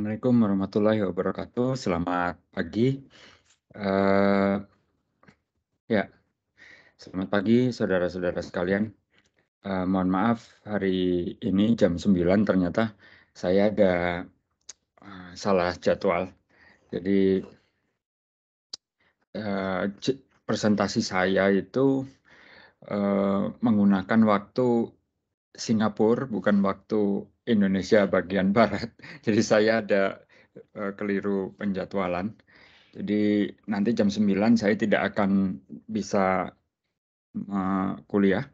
Assalamualaikum warahmatullahi wabarakatuh. Selamat pagi. Uh, ya, selamat pagi saudara-saudara sekalian. Uh, mohon maaf hari ini jam 9 ternyata saya ada uh, salah jadwal. Jadi uh, presentasi saya itu uh, menggunakan waktu Singapura bukan waktu Indonesia bagian barat. Jadi saya ada uh, keliru penjadwalan. Jadi nanti jam 9 saya tidak akan bisa uh, kuliah.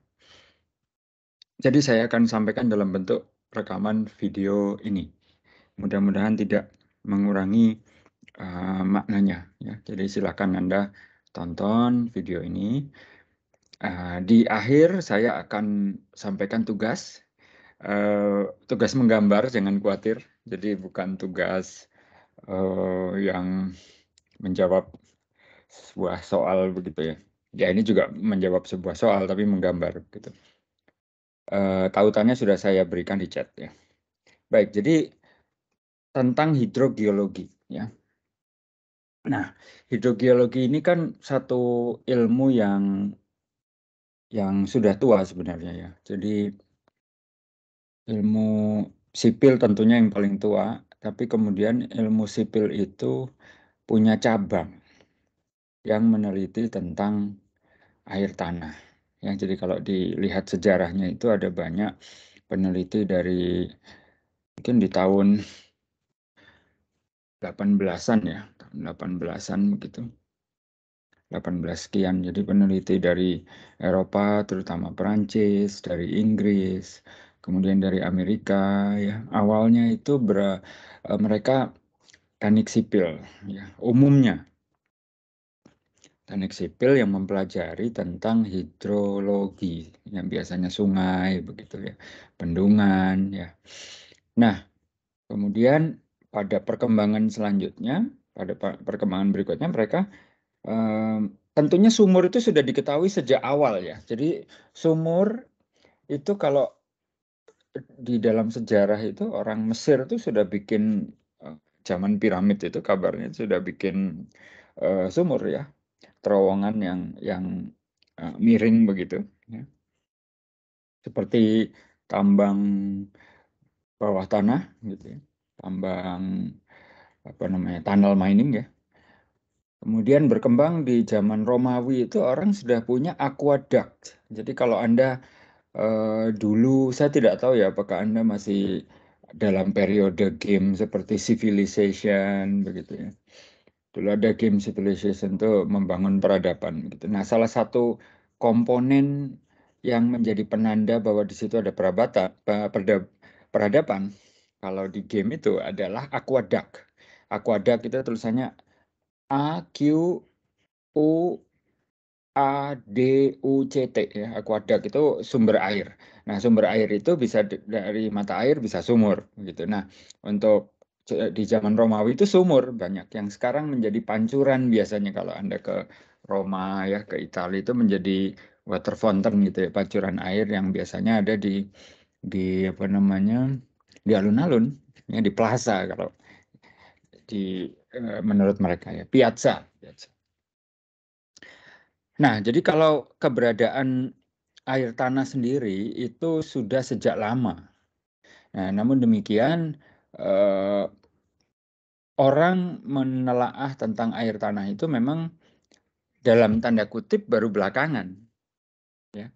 Jadi saya akan sampaikan dalam bentuk rekaman video ini. Mudah-mudahan tidak mengurangi uh, maknanya. Ya. Jadi silakan Anda tonton video ini. Uh, di akhir saya akan sampaikan tugas Eh, tugas menggambar jangan khawatir. Jadi bukan tugas uh, yang menjawab sebuah soal begitu ya. Ya ini juga menjawab sebuah soal tapi menggambar gitu. Uh, tautannya sudah saya berikan di chat ya. Baik, jadi tentang hidrogeologi ya. Nah, hidrogeologi ini kan satu ilmu yang yang sudah tua sebenarnya ya. Jadi ilmu sipil tentunya yang paling tua, tapi kemudian ilmu sipil itu punya cabang yang meneliti tentang air tanah. Ya, jadi kalau dilihat sejarahnya itu ada banyak peneliti dari mungkin di tahun 18-an ya, tahun 18-an begitu. 18 sekian. Jadi peneliti dari Eropa, terutama Perancis, dari Inggris, kemudian dari Amerika ya awalnya itu ber, uh, e, mereka teknik sipil ya umumnya teknik sipil yang mempelajari tentang hidrologi yang biasanya sungai begitu ya bendungan ya nah kemudian pada perkembangan selanjutnya pada perkembangan berikutnya mereka um, tentunya sumur itu sudah diketahui sejak awal ya jadi sumur itu kalau di dalam sejarah itu orang Mesir itu sudah bikin eh, zaman piramid itu kabarnya sudah bikin uh, sumur ya terowongan yang yang uh, miring begitu ya. seperti tambang bawah tanah gitu ya. tambang apa namanya tunnel mining ya kemudian berkembang di zaman Romawi itu orang sudah punya aqueduct jadi kalau anda Eh, dulu saya tidak tahu ya apakah Anda masih dalam periode game seperti Civilization begitu ya. Dulu ada game Civilization itu membangun peradaban gitu. Nah, salah satu komponen yang menjadi penanda bahwa di situ ada perabata, peradaban kalau di game itu adalah aquaduct. Aquaduct itu tulisannya A Q U A D U C T ya, akuadak itu sumber air. Nah, sumber air itu bisa dari mata air, bisa sumur gitu. Nah, untuk di zaman Romawi itu sumur banyak yang sekarang menjadi pancuran biasanya kalau Anda ke Roma ya ke Italia itu menjadi water fountain gitu ya, pancuran air yang biasanya ada di di apa namanya? di alun-alun, ya di plaza kalau di eh, menurut mereka ya, piazza, piazza. Nah, jadi kalau keberadaan air tanah sendiri itu sudah sejak lama. Nah, namun demikian eh, orang menelaah tentang air tanah itu memang dalam tanda kutip baru belakangan. Ya.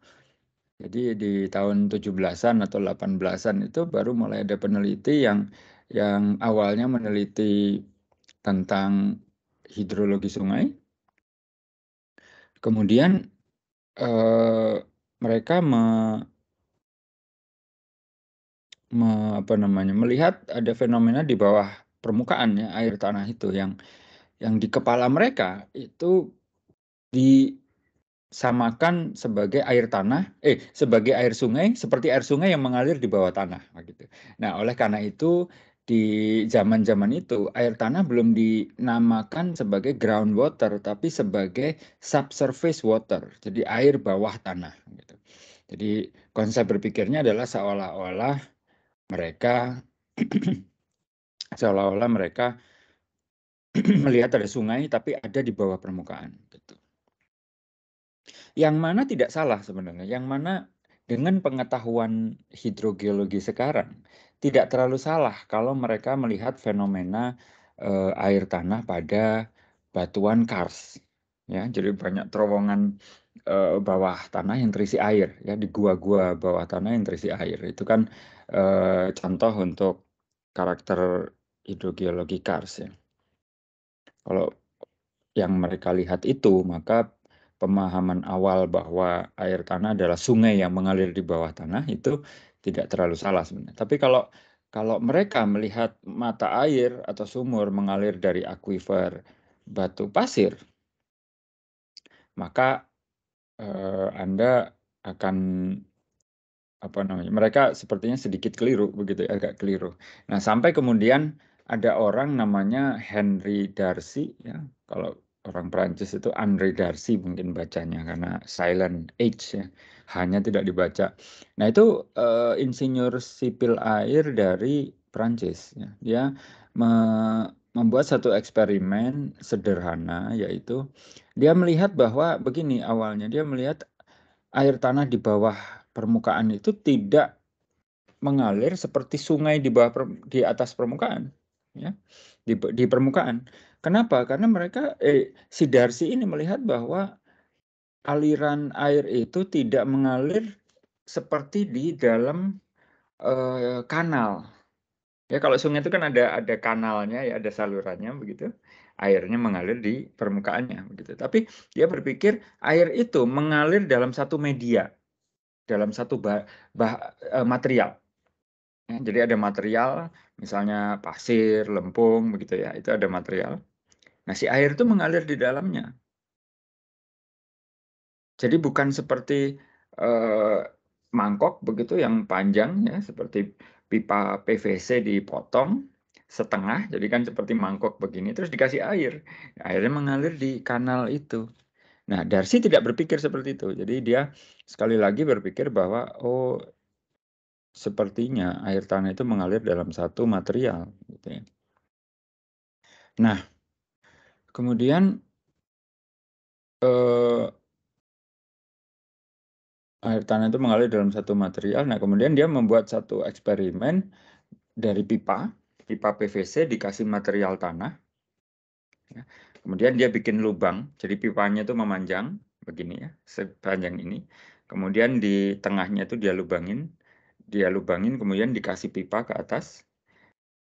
Jadi di tahun 17-an atau 18-an itu baru mulai ada peneliti yang yang awalnya meneliti tentang hidrologi sungai Kemudian uh, mereka me me apa namanya, melihat ada fenomena di bawah permukaan ya, air tanah itu yang yang di kepala mereka itu disamakan sebagai air tanah eh, sebagai air sungai, seperti air sungai yang mengalir di bawah tanah, begitu. Nah, oleh karena itu di zaman-zaman itu air tanah belum dinamakan sebagai groundwater tapi sebagai subsurface water jadi air bawah tanah gitu. jadi konsep berpikirnya adalah seolah-olah mereka seolah-olah mereka melihat ada sungai tapi ada di bawah permukaan gitu yang mana tidak salah sebenarnya yang mana dengan pengetahuan hidrogeologi sekarang, tidak terlalu salah kalau mereka melihat fenomena eh, air tanah pada batuan kars. Ya, jadi banyak terowongan eh, bawah tanah yang terisi air, ya di gua-gua bawah tanah yang terisi air. Itu kan eh, contoh untuk karakter hidrogeologi kars ya. Kalau yang mereka lihat itu, maka pemahaman awal bahwa air tanah adalah sungai yang mengalir di bawah tanah itu tidak terlalu salah sebenarnya. Tapi kalau kalau mereka melihat mata air atau sumur mengalir dari akuifer batu pasir, maka eh, Anda akan apa namanya? Mereka sepertinya sedikit keliru begitu, ya, agak keliru. Nah, sampai kemudian ada orang namanya Henry Darcy ya. Kalau orang Prancis itu Andre Darcy mungkin bacanya karena silent H ya hanya tidak dibaca. Nah itu uh, insinyur sipil air dari Prancis ya. Dia me membuat satu eksperimen sederhana yaitu dia melihat bahwa begini awalnya dia melihat air tanah di bawah permukaan itu tidak mengalir seperti sungai di bawah di atas permukaan ya di, di permukaan Kenapa? Karena mereka eh si Darsi ini melihat bahwa aliran air itu tidak mengalir seperti di dalam eh, kanal. Ya kalau sungai itu kan ada ada kanalnya ya ada salurannya begitu. Airnya mengalir di permukaannya begitu. Tapi dia berpikir air itu mengalir dalam satu media, dalam satu bah, bah, eh, material. Ya, jadi ada material misalnya pasir, lempung begitu ya. Itu ada material. Nah, si air itu mengalir di dalamnya. Jadi bukan seperti eh, mangkok begitu yang panjang ya, seperti pipa PVC dipotong setengah, jadi kan seperti mangkok begini, terus dikasih air, airnya mengalir di kanal itu. Nah, Darsi tidak berpikir seperti itu. Jadi dia sekali lagi berpikir bahwa oh sepertinya air tanah itu mengalir dalam satu material. Gitu ya. Nah, Kemudian eh, air tanah itu mengalir dalam satu material. Nah, kemudian dia membuat satu eksperimen dari pipa, pipa PVC dikasih material tanah. Ya, kemudian dia bikin lubang, jadi pipanya itu memanjang begini ya, sepanjang ini. Kemudian di tengahnya itu dia lubangin, dia lubangin, kemudian dikasih pipa ke atas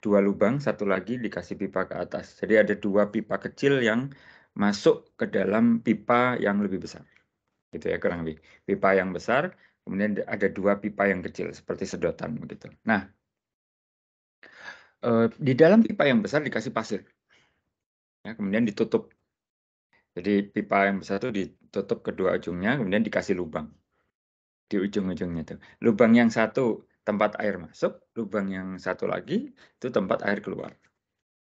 dua lubang, satu lagi dikasih pipa ke atas. Jadi ada dua pipa kecil yang masuk ke dalam pipa yang lebih besar. Gitu ya kurang lebih. Pipa yang besar, kemudian ada dua pipa yang kecil seperti sedotan begitu. Nah, eh, di dalam pipa yang besar dikasih pasir. Ya, kemudian ditutup. Jadi pipa yang besar itu ditutup kedua ujungnya, kemudian dikasih lubang di ujung-ujungnya itu. Lubang yang satu tempat air masuk, lubang yang satu lagi itu tempat air keluar.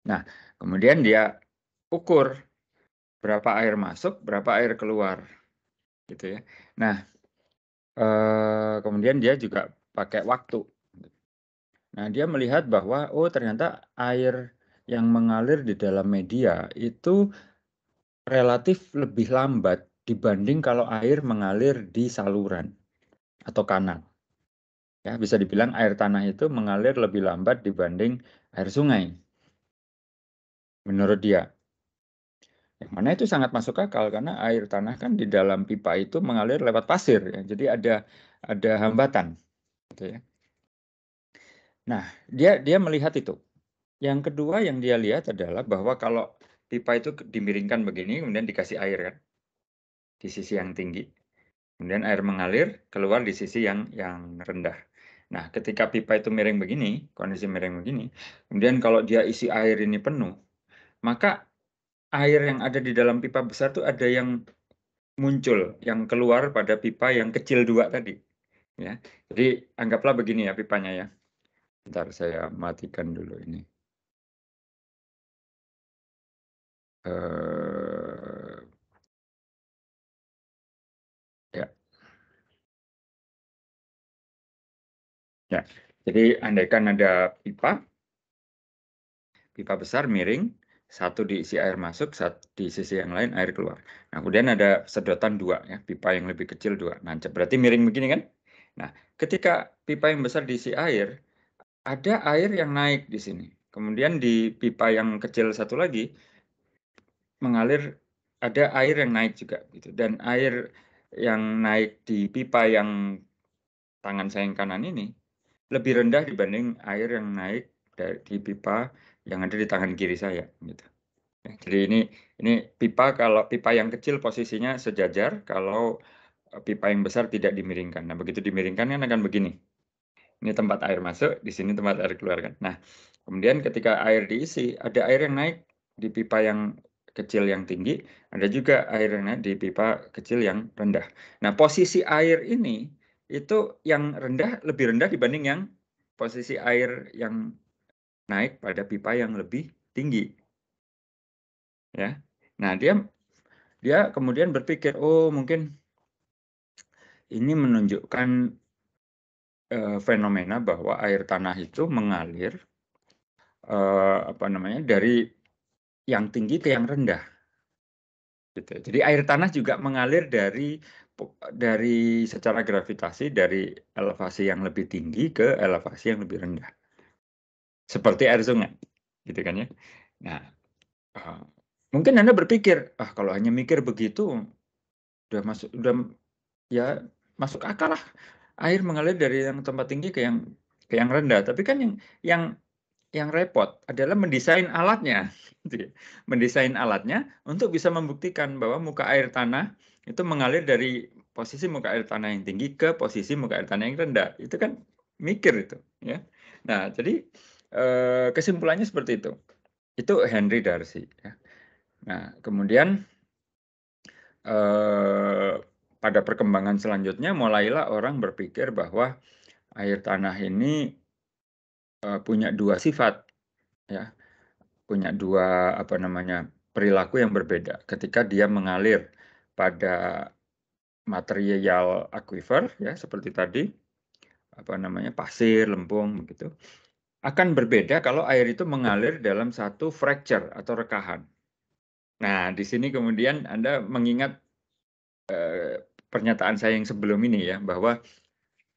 Nah, kemudian dia ukur berapa air masuk, berapa air keluar, gitu ya. Nah, eh, kemudian dia juga pakai waktu. Nah, dia melihat bahwa oh ternyata air yang mengalir di dalam media itu relatif lebih lambat dibanding kalau air mengalir di saluran atau kanal. Ya, bisa dibilang air tanah itu mengalir lebih lambat dibanding air sungai. Menurut dia. Yang mana itu sangat masuk akal karena air tanah kan di dalam pipa itu mengalir lewat pasir ya. Jadi ada ada hambatan gitu ya. Nah, dia dia melihat itu. Yang kedua yang dia lihat adalah bahwa kalau pipa itu dimiringkan begini kemudian dikasih air kan di sisi yang tinggi. Kemudian air mengalir keluar di sisi yang yang rendah. Nah, ketika pipa itu miring begini, kondisi miring begini, kemudian kalau dia isi air ini penuh, maka air yang ada di dalam pipa besar itu ada yang muncul, yang keluar pada pipa yang kecil dua tadi. Ya, jadi anggaplah begini ya pipanya ya. Ntar saya matikan dulu ini. Eh, Ya, jadi andaikan ada pipa, pipa besar miring, satu diisi air masuk, satu di sisi yang lain air keluar. Nah, kemudian ada sedotan dua, ya, pipa yang lebih kecil dua nancep. Berarti miring begini kan? Nah, ketika pipa yang besar diisi air, ada air yang naik di sini. Kemudian di pipa yang kecil satu lagi mengalir ada air yang naik juga gitu. Dan air yang naik di pipa yang tangan saya yang kanan ini lebih rendah dibanding air yang naik dari di pipa yang ada di tangan kiri saya gitu. Ya, jadi ini ini pipa kalau pipa yang kecil posisinya sejajar, kalau eh, pipa yang besar tidak dimiringkan. Nah, begitu dimiringkan kan akan begini. Ini tempat air masuk, di sini tempat air keluar kan. Nah, kemudian ketika air diisi, ada air yang naik di pipa yang kecil yang tinggi, ada juga airnya di pipa kecil yang rendah. Nah, posisi air ini itu yang rendah lebih rendah dibanding yang posisi air yang naik pada pipa yang lebih tinggi. Ya. Nah, dia dia kemudian berpikir, "Oh, mungkin ini menunjukkan e, fenomena bahwa air tanah itu mengalir e, apa namanya? dari yang tinggi ke yang rendah." Gitu. Jadi air tanah juga mengalir dari dari secara gravitasi dari elevasi yang lebih tinggi ke elevasi yang lebih rendah. Seperti air sungai, gitu kan ya. Nah, uh, mungkin Anda berpikir, ah kalau hanya mikir begitu udah masuk udah ya masuk akal lah. Air mengalir dari yang tempat tinggi ke yang ke yang rendah, tapi kan yang yang yang repot adalah mendesain alatnya, gitu ya. mendesain alatnya untuk bisa membuktikan bahwa muka air tanah itu mengalir dari posisi muka air tanah yang tinggi ke posisi muka air tanah yang rendah. Itu kan mikir itu, ya. Nah, jadi eh, kesimpulannya seperti itu. Itu Henry Darcy. Ya. Nah, kemudian eh, pada perkembangan selanjutnya mulailah orang berpikir bahwa air tanah ini eh, punya dua sifat, ya, punya dua apa namanya perilaku yang berbeda ketika dia mengalir pada material aquifer ya seperti tadi apa namanya pasir, lempung begitu akan berbeda kalau air itu mengalir dalam satu fracture atau rekahan. Nah, di sini kemudian Anda mengingat eh, pernyataan saya yang sebelum ini ya bahwa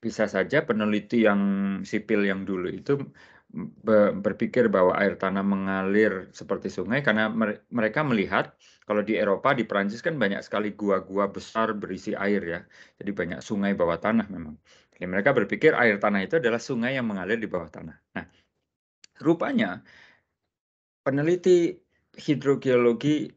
bisa saja peneliti yang sipil yang dulu itu berpikir bahwa air tanah mengalir seperti sungai karena mereka melihat kalau di Eropa di Prancis kan banyak sekali gua-gua besar berisi air ya. Jadi banyak sungai bawah tanah memang. Jadi mereka berpikir air tanah itu adalah sungai yang mengalir di bawah tanah. Nah, rupanya peneliti hidrogeologi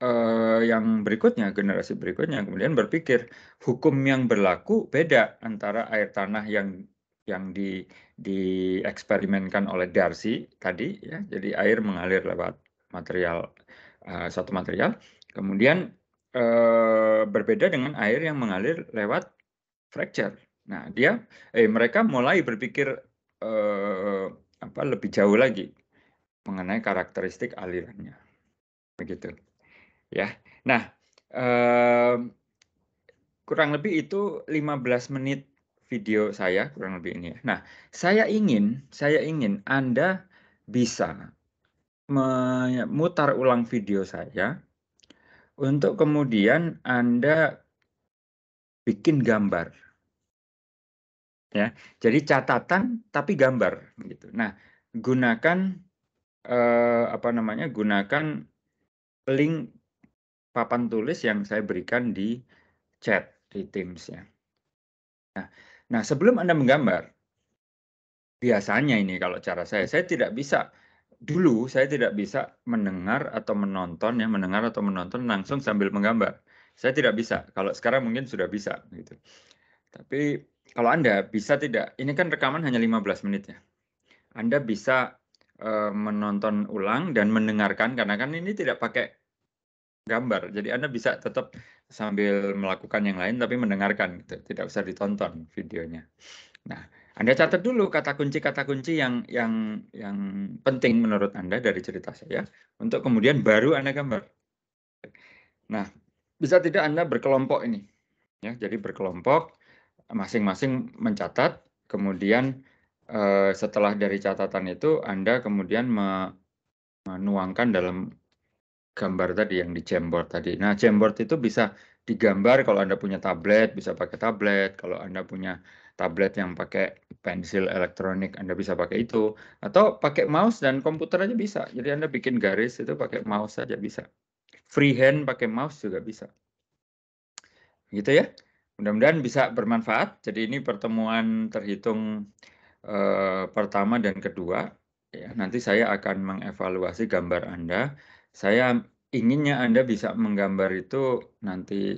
eh, yang berikutnya, generasi berikutnya kemudian berpikir hukum yang berlaku beda antara air tanah yang yang di dieksperimenkan oleh Darcy tadi ya jadi air mengalir lewat material uh, eh, satu material kemudian uh, berbeda dengan air yang mengalir lewat fracture nah dia eh mereka mulai berpikir uh, apa lebih jauh lagi mengenai karakteristik alirannya begitu ya nah uh, kurang lebih itu 15 menit video saya kurang lebih ini. ya. Nah, saya ingin, saya ingin Anda bisa memutar ulang video saya untuk kemudian Anda bikin gambar. Ya, jadi catatan tapi gambar gitu. Nah, gunakan eh, apa namanya? Gunakan link papan tulis yang saya berikan di chat di Teams ya. Nah, Nah, sebelum Anda menggambar, biasanya ini kalau cara saya, saya tidak bisa dulu saya tidak bisa mendengar atau menonton ya, mendengar atau menonton langsung sambil menggambar. Saya tidak bisa. Kalau sekarang mungkin sudah bisa gitu. Tapi kalau Anda bisa tidak, ini kan rekaman hanya 15 menit ya. Anda bisa eh, menonton ulang dan mendengarkan karena kan ini tidak pakai gambar. Jadi Anda bisa tetap sambil melakukan yang lain tapi mendengarkan gitu. Tidak usah ditonton videonya. Nah, Anda catat dulu kata kunci-kata kunci yang yang yang penting menurut Anda dari cerita saya untuk kemudian baru Anda gambar. Nah, bisa tidak Anda berkelompok ini. Ya, jadi berkelompok masing-masing mencatat kemudian eh, setelah dari catatan itu Anda kemudian menuangkan dalam gambar tadi yang di Jamboard tadi. Nah, Jamboard itu bisa digambar kalau Anda punya tablet, bisa pakai tablet. Kalau Anda punya tablet yang pakai pensil elektronik, Anda bisa pakai itu. Atau pakai mouse dan komputer aja bisa. Jadi Anda bikin garis itu pakai mouse saja bisa. Freehand pakai mouse juga bisa. Gitu ya. Mudah-mudahan bisa bermanfaat. Jadi ini pertemuan terhitung eh, pertama dan kedua. Ya, nanti saya akan mengevaluasi gambar Anda saya inginnya Anda bisa menggambar itu nanti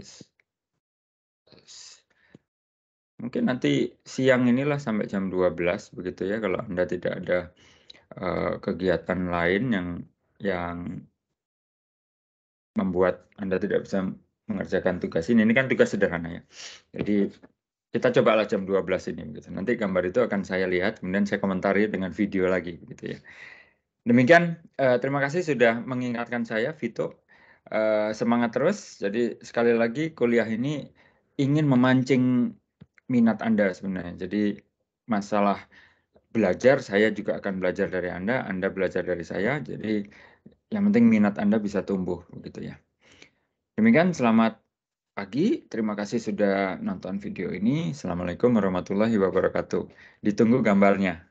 mungkin nanti siang inilah sampai jam 12 begitu ya kalau Anda tidak ada uh, kegiatan lain yang yang membuat Anda tidak bisa mengerjakan tugas ini. Ini kan tugas sederhana ya. Jadi kita cobalah jam 12 ini begitu. Nanti gambar itu akan saya lihat kemudian saya komentari dengan video lagi begitu ya. Demikian, eh, terima kasih sudah mengingatkan saya, Vito. Eh, semangat terus. Jadi sekali lagi kuliah ini ingin memancing minat Anda sebenarnya. Jadi masalah belajar, saya juga akan belajar dari Anda, Anda belajar dari saya. Jadi yang penting minat Anda bisa tumbuh begitu ya. Demikian selamat pagi. Terima kasih sudah nonton video ini. Assalamualaikum warahmatullahi wabarakatuh. Ditunggu gambarnya.